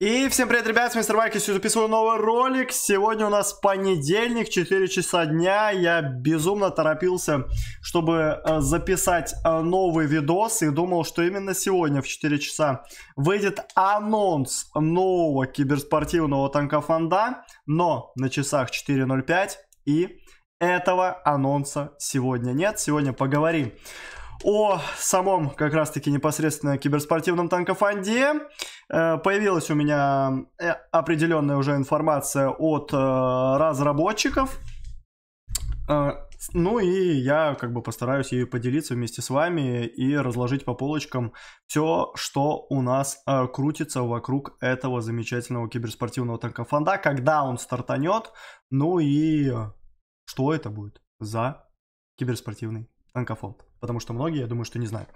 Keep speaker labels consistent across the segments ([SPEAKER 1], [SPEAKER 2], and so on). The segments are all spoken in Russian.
[SPEAKER 1] И всем привет, ребят, с Мистер Байк, я записываю новый ролик. Сегодня у нас понедельник, 4 часа дня. Я безумно торопился, чтобы э, записать э, новый видос. И думал, что именно сегодня в 4 часа выйдет анонс нового киберспортивного танка Но на часах 4.05 и этого анонса сегодня нет. Сегодня поговорим о самом как раз-таки непосредственно киберспортивном танкофанде. Э, появилась у меня э, определенная уже информация от э, разработчиков. Ну и я как бы постараюсь ее поделиться вместе с вами и разложить по полочкам все, что у нас э, крутится вокруг этого замечательного киберспортивного фонда, когда он стартанет, ну и что это будет за киберспортивный танкофонд потому что многие, я думаю, что не знают.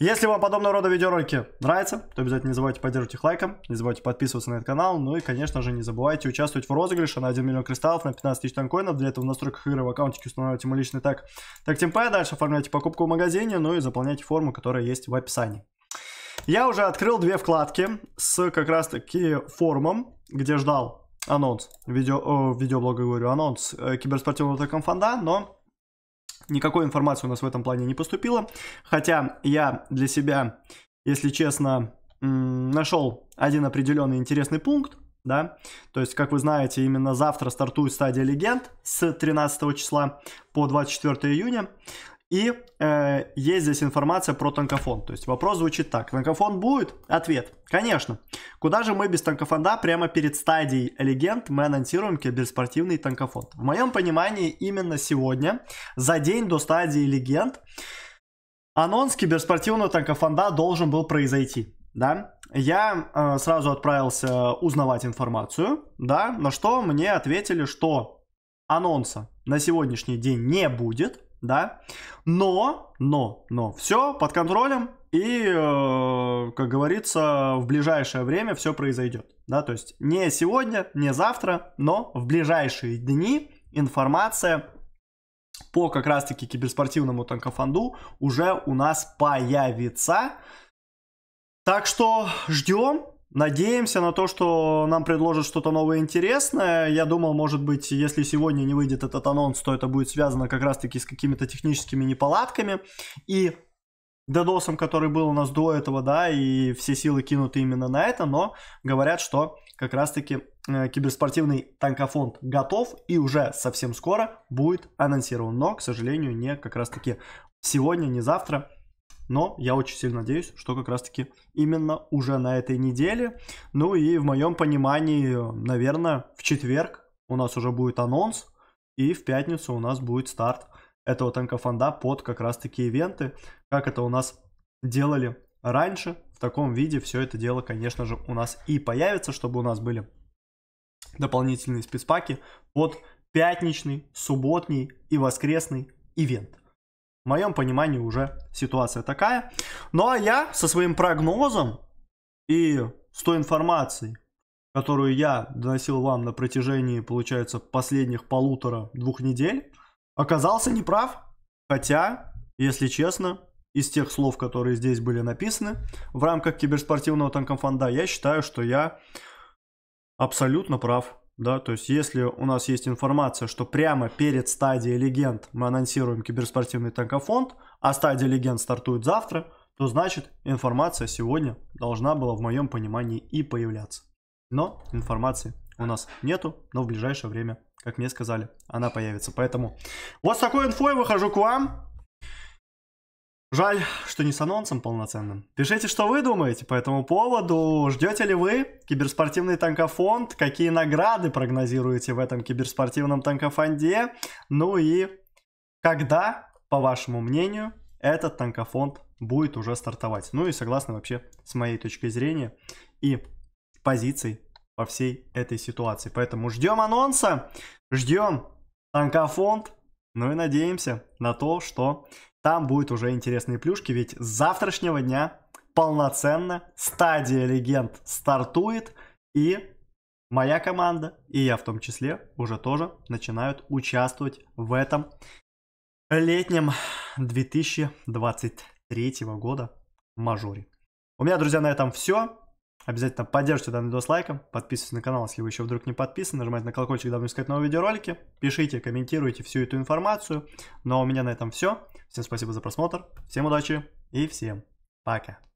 [SPEAKER 1] Если вам подобного рода видеоролики нравятся, то обязательно не забывайте поддерживать их лайком, не забывайте подписываться на этот канал, ну и, конечно же, не забывайте участвовать в розыгрыше на 1 миллион кристаллов, на 15 тысяч танкоинов, для этого в настройках игры в аккаунтике устанавливайте мой личный так, так темпе, дальше оформляйте покупку в магазине, ну и заполняйте форму, которая есть в описании. Я уже открыл две вкладки с как раз таки форумом, где ждал анонс, видео, о, видеоблога говорю, анонс э, киберспортивного киберспортивного конфанда, но Никакой информации у нас в этом плане не поступило. Хотя я для себя, если честно, нашел один определенный интересный пункт, да, то есть, как вы знаете, именно завтра стартует стадия легенд с 13 числа по 24 июня, и э, есть здесь информация про танкофон. То есть вопрос звучит так. Танкофон будет? Ответ. Конечно. Куда же мы без танкофонда? Прямо перед стадией легенд мы анонсируем киберспортивный танкофон. В моем понимании именно сегодня, за день до стадии легенд, анонс киберспортивного танкофонда должен был произойти. Да, я э, сразу отправился узнавать информацию, да, на что мне ответили, что анонса на сегодняшний день не будет, да, но, но, но, все под контролем, и, э, как говорится, в ближайшее время все произойдет, да, то есть не сегодня, не завтра, но в ближайшие дни информация по как раз-таки киберспортивному танкофанду уже у нас появится. Так что ждем, Надеемся на то, что нам предложат что-то новое интересное. Я думал, может быть, если сегодня не выйдет этот анонс, то это будет связано как раз-таки с какими-то техническими неполадками и дедосом, который был у нас до этого, да, и все силы кинуты именно на это, но говорят, что как раз-таки э, киберспортивный танкофонд готов и уже совсем скоро будет анонсирован, но, к сожалению, не как раз-таки сегодня, не завтра, но я очень сильно надеюсь, что как раз-таки именно уже на этой неделе. Ну и в моем понимании, наверное, в четверг у нас уже будет анонс, и в пятницу у нас будет старт этого танкофонда под как раз-таки ивенты, как это у нас делали раньше. В таком виде все это дело, конечно же, у нас и появится, чтобы у нас были дополнительные спецпаки под пятничный, субботний и воскресный ивент. В моем понимании уже ситуация такая. Ну а я со своим прогнозом и с той информацией, которую я доносил вам на протяжении, получается, последних полутора-двух недель, оказался неправ. Хотя, если честно, из тех слов, которые здесь были написаны в рамках киберспортивного танкомфонда, я считаю, что я абсолютно прав да, то есть если у нас есть информация, что прямо перед стадией легенд мы анонсируем киберспортивный танкофонд, а стадия легенд стартует завтра, то значит информация сегодня должна была в моем понимании и появляться. Но информации у нас нету, но в ближайшее время, как мне сказали, она появится. Поэтому вот с такой инфой выхожу к вам. Жаль, что не с анонсом полноценным. Пишите, что вы думаете по этому поводу. Ждете ли вы киберспортивный танкофонд? Какие награды прогнозируете в этом киберспортивном танкофонде? Ну и когда, по вашему мнению, этот танкофонд будет уже стартовать? Ну и согласно вообще с моей точкой зрения и позиций по всей этой ситуации. Поэтому ждем анонса, ждем танкофонд, ну и надеемся на то, что там будут уже интересные плюшки, ведь с завтрашнего дня полноценно стадия легенд стартует, и моя команда, и я в том числе, уже тоже начинают участвовать в этом летнем 2023 года мажоре. У меня, друзья, на этом все. Обязательно поддержите данный видос лайком, подписывайтесь на канал, если вы еще вдруг не подписаны, нажимайте на колокольчик, дабы не искать новые видеоролики, пишите, комментируйте всю эту информацию. Ну а у меня на этом все. Всем спасибо за просмотр, всем удачи и всем пока.